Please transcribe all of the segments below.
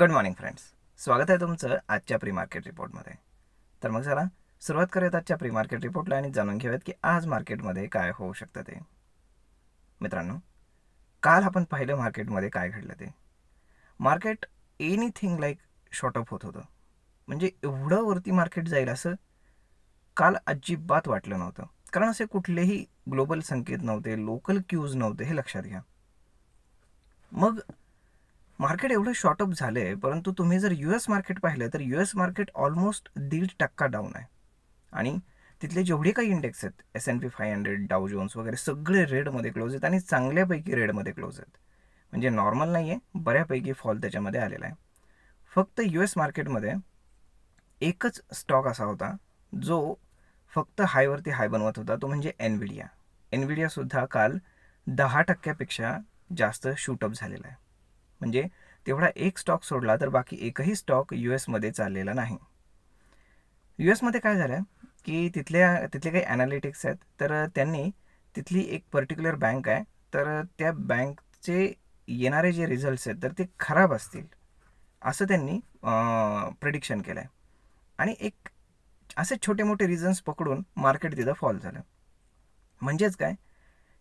good morning friends स्वागत आहे तुमचं आजच्या प्री मार्केट रिपोर्टमध्ये तर मग चला सुरुवात करूयात आजच्या प्री मार्केट रिपोर्टला आणि जाणून घेऊयात की आज मार्केटमध्ये काय होऊ शकतं ते मित्रांनो काल आपण पाहिलं मार्केटमध्ये काय घडलं ते मार्केट एनिथिंग लाईक शॉर्टअप होत होतं म्हणजे एवढं वरती मार्केट जाईल असं काल अजिबात वाटलं नव्हतं कारण असे कुठलेही ग्लोबल संकेत नव्हते लोकल क्यूज नव्हते हे लक्षात घ्या मग मार्केट एवढं शॉर्टअप झालं आहे परंतु तुम्ही जर यू एस मार्केट पाहिलं तर यू एस मार्केट ऑलमोस्ट दीड टक्का डाऊन आहे आणि तिथले जेवढे काही इंडेक्स आहेत S and P five hundred Dow Jones वगैरे सगळे रेडमध्ये क्लोज आहेत आणि चांगल्यापैकी रेडमध्ये क्लोज आहेत म्हणजे नॉर्मल नाही आहे बऱ्यापैकी फॉल त्याच्यामध्ये आलेला आहे फक्त यू एस मार्केटमध्ये एकच स्टॉक असा होता जो फक्त हायवरती हाय बनवत होता तो म्हणजे एनविडिया एनविडियासुद्धा काल दहा टक्क्यापेक्षा जास्त शूटअप झालेला आहे म्हणजे तेवढा एक स्टॉक सोडला तर बाकी एकही स्टॉक यू एसमध्ये चाललेला नाही यू एसमध्ये काय झालं की तिथल्या तिथले काही ॲनालिटिक्स आहेत तर त्यांनी तिथली एक पर्टिक्युलर बँक आहे तर त्या बँकचे येणारे जे रिझल्ट्स आहेत तर ते खराब असतील असं त्यांनी प्रिडिक्शन केलं आहे आणि एक असे छोटे मोठे रिझन्स पकडून मार्केट तिथं फॉल झालं म्हणजेच काय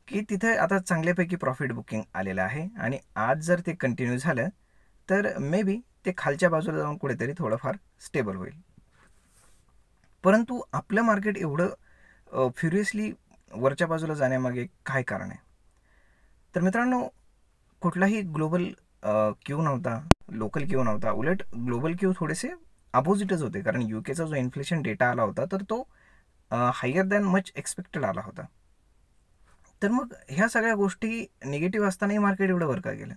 की तिथे आता चांगल्यापैकी प्रॉफिट बुकिंग आलेलं आहे आणि आज जर ते कंटिन्यू झालं तर मे बी ते खालच्या बाजूला जाऊन कुठेतरी थोडंफार स्टेबल होईल परंतु आपलं मार्केट एवढं फ्युरियसली वरच्या बाजूला जाण्यामागे काय कारण आहे तर मित्रांनो कुठलाही ग्लोबल क्यू नव्हता लोकल क्यू नव्हता उलट ग्लोबल क्यू थोडेसे अपोजिटच होते कारण यू केचा जो इन्फ्लेशन डेटा आला होता तर तो हायर दॅन मच एक्सपेक्टेड आला होता तर मग ह्या सगळ्या गोष्टी निगेटिव्ह असतानाही मार्केट एवढं वर का गेलं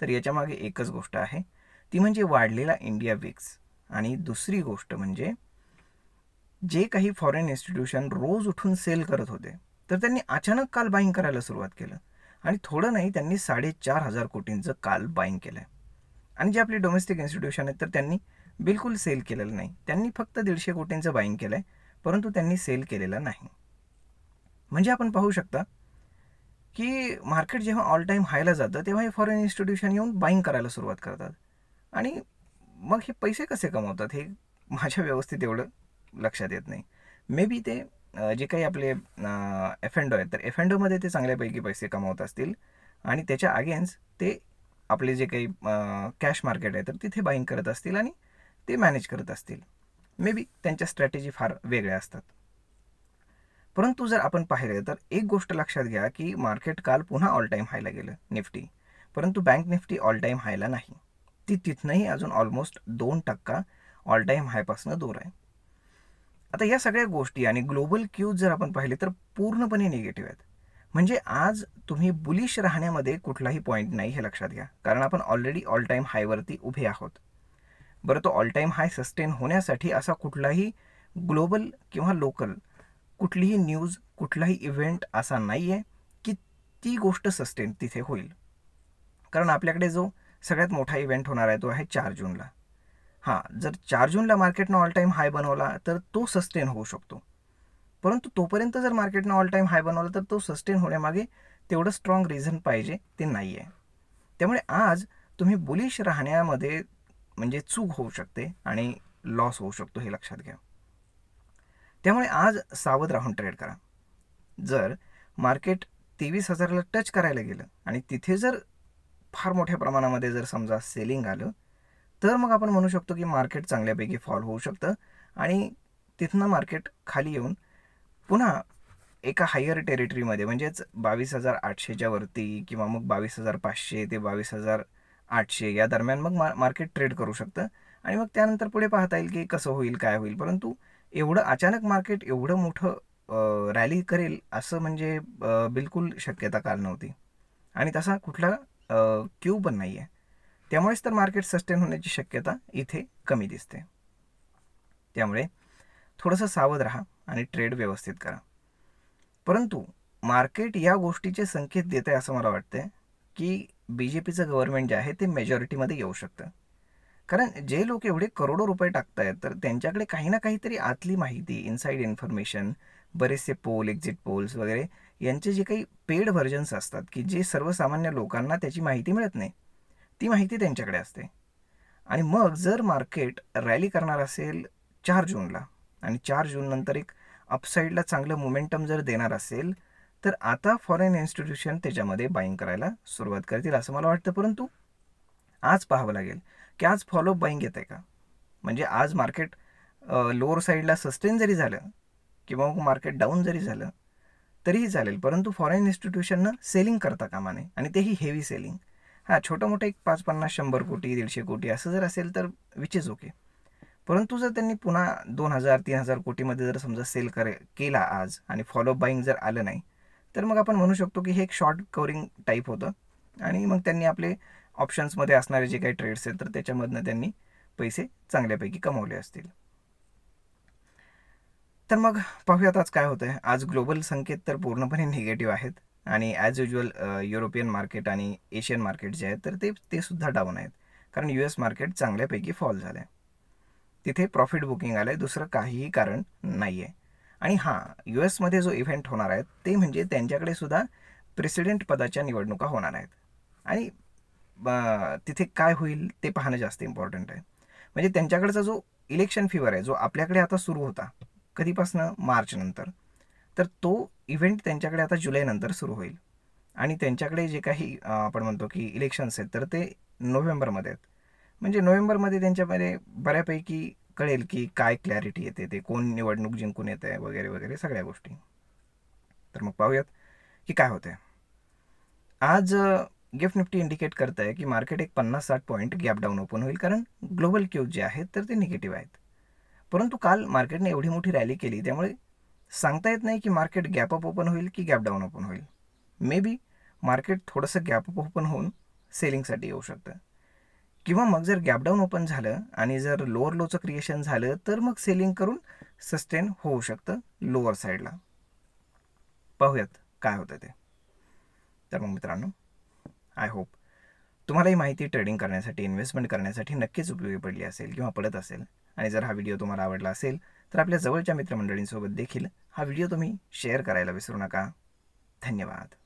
तर याच्यामागे एकच गोष्ट आहे ती म्हणजे वाढलेला इंडिया विक्स आणि दुसरी गोष्ट म्हणजे जे काही फॉरेन इन्स्टिट्यूशन रोज उठून सेल करत होते तर त्यांनी अचानक काल बाईंग करायला सुरुवात केलं आणि थोडं नाही त्यांनी साडेचार हजार कोटींचं काल बाईंग केलं आणि जे आपले डोमेस्टिक इन्स्टिट्यूशन आहेत तर त्यांनी बिलकुल सेल केलेलं नाही त्यांनी फक्त दीडशे कोटींचं बाईंग केलं आहे परंतु त्यांनी सेल केलेलं नाही म्हणजे आपण पाहू शकता की मार्केट जेव्हा ऑल टाईम हायला जातं तेव्हा हे फॉरेन इन्स्टिट्यूशन येऊन बाईंग करायला सुरुवात करतात आणि मग हे पैसे कसे कमवतात हे माझ्या व्यवस्थित एवढं लक्षात येत नाही मे बी ते जे काही आपले एफ एन डो आहेत तर एफ एन डोमध्ये ते चांगल्यापैकी पैसे कमावत असतील आणि त्याच्या अगेन्स्ट ते आपले जे काही कॅश मार्केट आहे तर तिथे बाईंग करत असतील आणि ते मॅनेज करत असतील मे बी त्यांच्या स्ट्रॅटेजी फार वेगळ्या असतात परंतु जर आपण पाहिलं तर एक गोष्ट लक्षात घ्या की मार्केट काल पुन्हा ऑल टाईम हायला गेलं निफ्टी परंतु बँक निफ्टी ऑल टाईम हायला नाही ती तिथनंही अजून ऑलमोस्ट दोन टक्का ऑल टाईम हायपासनं दूर आहे आता या सगळ्या गोष्टी आणि ग्लोबल क्यूज जर आपण पाहिले तर पूर्णपणे निगेटिव्ह आहेत म्हणजे आज तुम्ही बुलिश राहण्यामध्ये कुठलाही पॉईंट नाही हे लक्षात घ्या कारण आपण ऑलरेडी ऑल टाईम हायवरती उभे आहोत बरं तो ऑल टाईम हाय सस्टेन होण्यासाठी असा कुठलाही ग्लोबल किंवा लोकल कुठलीही न्यूज कुठलाही इव्हेंट असा नाही आहे की ती गोष्ट सस्टेन तिथे होईल कारण आपल्याकडे जो सगळ्यात मोठा इव्हेंट होणार आहे तो आहे चार जूनला हां जर चार जूनला मार्केटनं ऑल टाईम हाय बनवला तर तो सस्टेन होऊ शकतो परंतु तोपर्यंत जर मार्केटनं ऑल टाईम हाय बनवला तर तो सस्टेन होण्यामागे तेवढं स्ट्रॉंग रिझन पाहिजे ते नाही आहे त्यामुळे आज तुम्ही बुलिश राहण्यामध्ये म्हणजे चूक होऊ शकते आणि लॉस होऊ शकतो हे लक्षात घ्या त्यामुळे आज सावध राहून ट्रेड करा जर मार्केट तेवीस हजाराला टच करायला गेलं आणि तिथे जर फार मोठ्या प्रमाणामध्ये जर समजा सेलिंग आलं तर मग आपण म्हणू शकतो की मार्केट चांगल्यापैकी फॉल होऊ शकतं आणि तिथनं मार्केट खाली येऊन पुन्हा एका हायर टेरिटरीमध्ये म्हणजेच बावीस हजार आठशेच्या वरती किंवा मग बावीस हजार पाचशे ते बावीस हजार आठशे या दरम्यान मग मा मार्केट ट्रेड करू शकतं आणि मग त्यानंतर पुढे पाहता येईल की कसं होईल काय होईल परंतु एवढं अचानक मार्केट एवढं मोठं रॅली करेल असं म्हणजे बिलकुल शक्यता काल नव्हती आणि तसा कुठला क्यू पण नाही आहे त्यामुळेच तर मार्केट सस्टेन होण्याची शक्यता इथे कमी दिसते त्यामुळे थोडंसं सावध राहा आणि ट्रेड व्यवस्थित करा परंतु मार्केट या गोष्टीचे संकेत देत आहे असं मला वाटतं की बी जे पीचं गव्हर्नमेंट जे आहे ते मेजॉरिटीमध्ये येऊ शकतं कारण जे लोक एवढे करोडो रुपये टाकतायत तर त्यांच्याकडे काही ना काहीतरी आतली माहिती इनसाईड इन्फॉर्मेशन बरेचसे पोल एक्झिट पोल्स वगैरे यांचे जे काही पेड व्हर्जन्स असतात की जे सर्वसामान्य लोकांना त्याची माहिती मिळत नाही ती माहिती त्यांच्याकडे असते आणि मग जर मार्केट रॅली करणार असेल चार जूनला आणि चार नंतर एक अपसाईडला चांगलं मोमेंटम जर देणार असेल तर आता फॉरेन इन्स्टिट्यूशन त्याच्यामध्ये बाईंग करायला सुरुवात करतील असं मला वाटतं परंतु आज पाहावं लागेल कॅच फॉलोअप बाईंग येत आहे का म्हणजे आज मार्केट लोअर साईडला सस्टेन जरी झालं किंवा मग मार्केट डाऊन जरी झालं तरीही चालेल परंतु फॉरेन इन्स्टिट्यूशननं सेलिंग करता कामा नये आणि तेही हेवी सेलिंग हां छोटं मोठं एक पाच पन्नास शंभर कोटी दीडशे कोटी असं जर असेल तर विच इज ओके परंतु जर त्यांनी पुन्हा दोन हजार तीन हजार कोटीमध्ये जर समजा सेल करे केला आज आणि फॉलोअप बाईंग जर आलं नाही तर मग आपण म्हणू शकतो की हे एक शॉर्ट कवरिंग टाईप होतं आणि मग त्यांनी आपले ऑप्शन्समध्ये असणारे जे काही ट्रेड्स आहेत तर त्याच्यामधनं त्यांनी पैसे चांगल्यापैकी कमावले असतील तर मग पाहूयात आज काय होतं आहे आज ग्लोबल संकेत तर पूर्णपणे निगेटिव्ह आहेत आणि ॲज युजल युरोपियन मार्केट आणि एशियन मार्केट जे आहेत तर ते ते सुद्धा डाऊन आहेत कारण यू एस मार्केट चांगल्यापैकी फॉल झालं आहे तिथे प्रॉफिट बुकिंग आलं आहे दुसरं काहीही कारण नाही आहे आणि हां यू एसमध्ये जो इव्हेंट होणार आहे ते म्हणजे त्यांच्याकडे सुद्धा प्रेसिडेंट पदाच्या निवडणुका होणार आहेत आणि तिथे काय होईल ते पाहणं जास्त इम्पॉर्टंट आहे म्हणजे त्यांच्याकडचा जो इलेक्शन फिवर आहे जो आपल्याकडे आता सुरू होता कधीपासनं मार्चनंतर तर तो इव्हेंट त्यांच्याकडे आता जुलैनंतर सुरू होईल आणि त्यांच्याकडे जे काही आपण म्हणतो की इलेक्शन्स आहेत तर ते नोव्हेंबरमध्ये आहेत म्हणजे नोव्हेंबरमध्ये त्यांच्यामध्ये बऱ्यापैकी कळेल की काय क्लॅरिटी येते ते कोण निवडणूक जिंकून येत आहे वगैरे वगैरे सगळ्या गोष्टी तर मग पाहूयात की काय होतं आज गिफ्ट निफ्टी इंडिकेट करत आहे की मार्केट एक पन्नास साठ पॉईंट गॅप डाऊन ओपन होईल कारण ग्लोबल क्यूज जे आहेत तर ते निगेटिव्ह आहेत परंतु काल मार्केटने एवढी मोठी रॅली केली त्यामुळे सांगता येत नाही की मार्केट गॅप अप ओपन होईल की गॅप डाऊन ओपन होईल मे बी मार्केट थोडंसं गॅप अप ओपन होऊन सेलिंगसाठी येऊ शकतं किंवा मग जर गॅप डाऊन ओपन झालं आणि जर लोअर लोचं क्रिएशन झालं तर मग सेलिंग करून सस्टेन होऊ शकतं लोअर साईडला पाहूयात काय होतं ते तर मग मित्रांनो आय होप तुम्हाला ही माहिती ट्रेडिंग करण्यासाठी इन्व्हेस्टमेंट करण्यासाठी नक्कीच उपयोगी पडली असेल किंवा पडत असेल आणि जर हा व्हिडिओ तुम्हाला आवडला असेल तर आपल्या जवळच्या मित्रमंडळींसोबत देखील हा व्हिडिओ तुम्ही शेअर करायला विसरू नका धन्यवाद